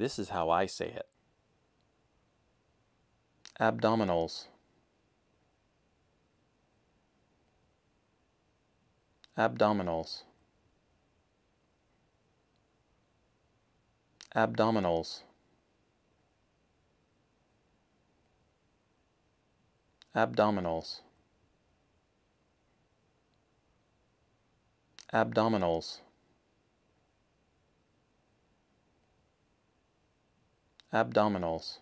This is how I say it abdominals. Abdominals. Abdominals. Abdominals. Abdominals. abdominals